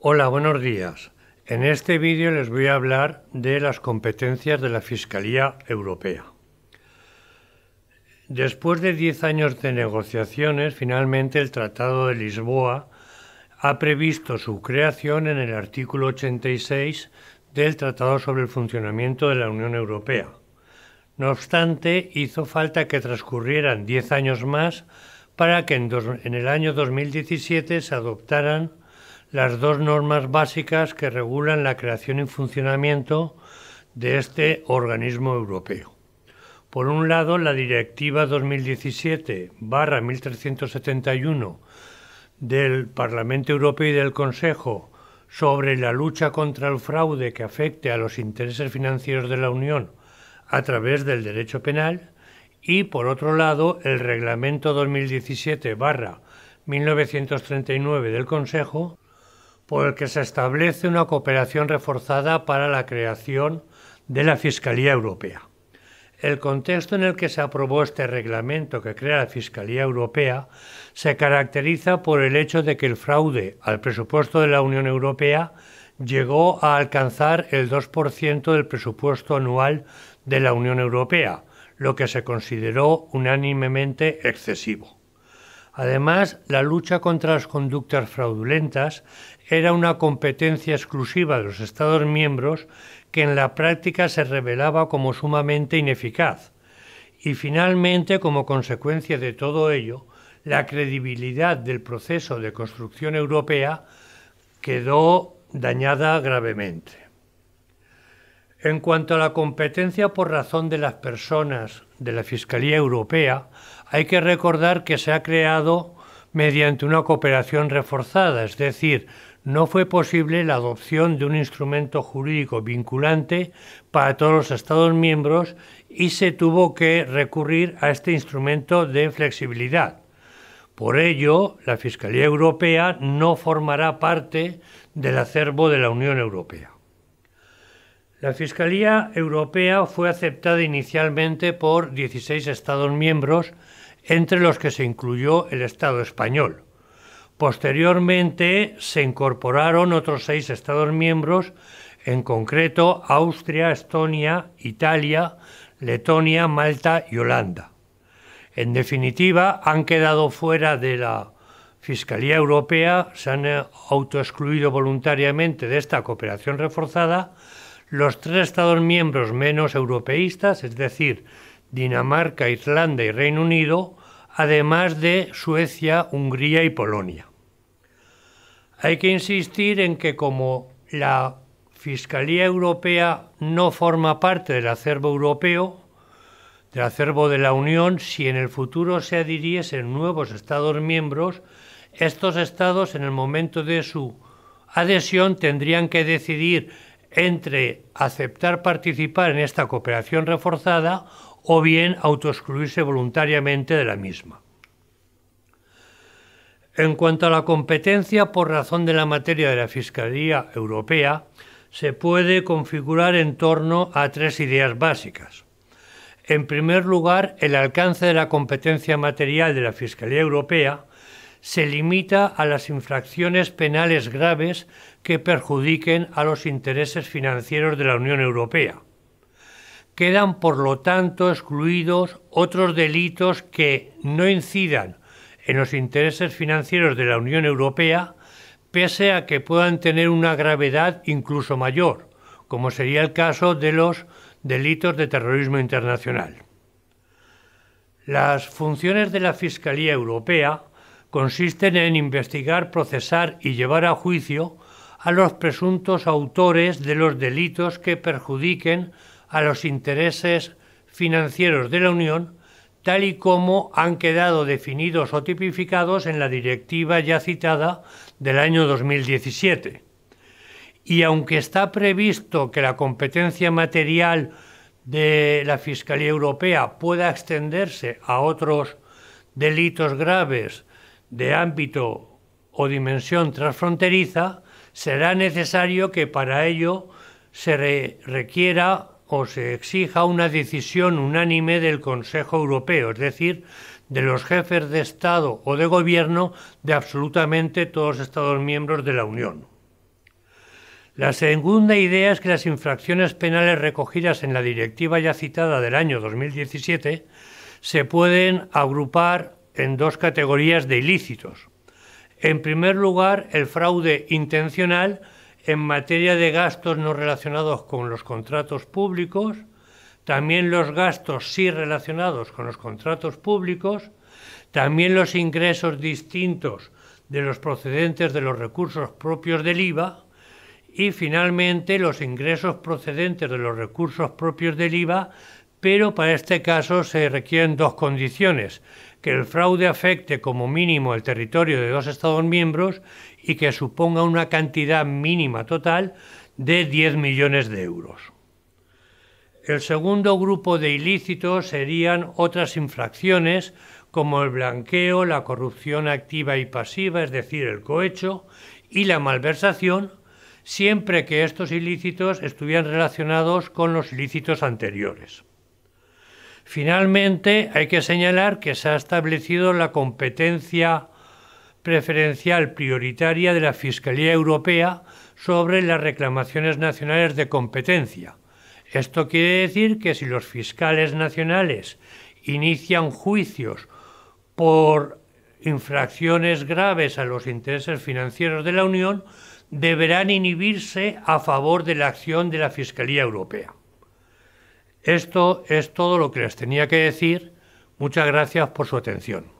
Hola, buenos días. En este vídeo les voy a hablar de las competencias de la Fiscalía Europea. Después de diez años de negociaciones, finalmente el Tratado de Lisboa ha previsto su creación en el artículo 86 del Tratado sobre el Funcionamiento de la Unión Europea. No obstante, hizo falta que transcurrieran diez años más para que en, en el año 2017 se adoptaran las dos normas básicas que regulan la creación y funcionamiento de este organismo europeo. Por un lado, la Directiva 2017-1371 del Parlamento Europeo y del Consejo sobre la lucha contra el fraude que afecte a los intereses financieros de la Unión a través del derecho penal y, por otro lado, el Reglamento 2017-1939 del Consejo por el que se establece una cooperación reforzada para la creación de la Fiscalía Europea. El contexto en el que se aprobó este reglamento que crea la Fiscalía Europea se caracteriza por el hecho de que el fraude al presupuesto de la Unión Europea llegó a alcanzar el 2% del presupuesto anual de la Unión Europea, lo que se consideró unánimemente excesivo. Además, la lucha contra las conductas fraudulentas era una competencia exclusiva de los Estados miembros que en la práctica se revelaba como sumamente ineficaz. Y finalmente, como consecuencia de todo ello, la credibilidad del proceso de construcción europea quedó dañada gravemente. En cuanto a la competencia por razón de las personas de la Fiscalía Europea, hay que recordar que se ha creado mediante una cooperación reforzada, es decir, no fue posible la adopción de un instrumento jurídico vinculante para todos los Estados miembros y se tuvo que recurrir a este instrumento de flexibilidad. Por ello, la Fiscalía Europea no formará parte del acervo de la Unión Europea. La Fiscalía Europea fue aceptada inicialmente por 16 Estados miembros, entre los que se incluyó el Estado español. Posteriormente se incorporaron otros seis Estados miembros, en concreto Austria, Estonia, Italia, Letonia, Malta y Holanda. En definitiva, han quedado fuera de la Fiscalía Europea, se han autoexcluido voluntariamente de esta cooperación reforzada los tres Estados miembros menos europeístas, es decir, Dinamarca, Irlanda y Reino Unido, además de Suecia, Hungría y Polonia. Hay que insistir en que como la Fiscalía Europea no forma parte del acervo europeo, del acervo de la Unión, si en el futuro se adhiriesen nuevos Estados miembros, estos Estados en el momento de su adhesión tendrían que decidir entre aceptar participar en esta cooperación reforzada o bien autoexcluirse voluntariamente de la misma. En cuanto a la competencia por razón de la materia de la Fiscalía Europea, se puede configurar en torno a tres ideas básicas. En primer lugar, el alcance de la competencia material de la Fiscalía Europea, se limita a las infracciones penales graves que perjudiquen a los intereses financieros de la Unión Europea. Quedan, por lo tanto, excluidos otros delitos que no incidan en los intereses financieros de la Unión Europea, pese a que puedan tener una gravedad incluso mayor, como sería el caso de los delitos de terrorismo internacional. Las funciones de la Fiscalía Europea consisten en investigar, procesar y llevar a juicio a los presuntos autores de los delitos que perjudiquen a los intereses financieros de la Unión, tal y como han quedado definidos o tipificados en la directiva ya citada del año 2017. Y aunque está previsto que la competencia material de la Fiscalía Europea pueda extenderse a otros delitos graves de ámbito o dimensión transfronteriza, será necesario que para ello se requiera o se exija una decisión unánime del Consejo Europeo, es decir, de los jefes de Estado o de Gobierno de absolutamente todos los Estados miembros de la Unión. La segunda idea es que las infracciones penales recogidas en la directiva ya citada del año 2017 se pueden agrupar en dos categorías de ilícitos. En primer lugar, el fraude intencional en materia de gastos no relacionados con los contratos públicos, también los gastos sí relacionados con los contratos públicos, también los ingresos distintos de los procedentes de los recursos propios del IVA y finalmente los ingresos procedentes de los recursos propios del IVA pero para este caso se requieren dos condiciones, que el fraude afecte como mínimo el territorio de dos Estados miembros y que suponga una cantidad mínima total de 10 millones de euros. El segundo grupo de ilícitos serían otras infracciones como el blanqueo, la corrupción activa y pasiva, es decir, el cohecho, y la malversación, siempre que estos ilícitos estuvieran relacionados con los ilícitos anteriores. Finalmente, hay que señalar que se ha establecido la competencia preferencial prioritaria de la Fiscalía Europea sobre las reclamaciones nacionales de competencia. Esto quiere decir que si los fiscales nacionales inician juicios por infracciones graves a los intereses financieros de la Unión, deberán inhibirse a favor de la acción de la Fiscalía Europea. Esto es todo lo que les tenía que decir. Muchas gracias por su atención.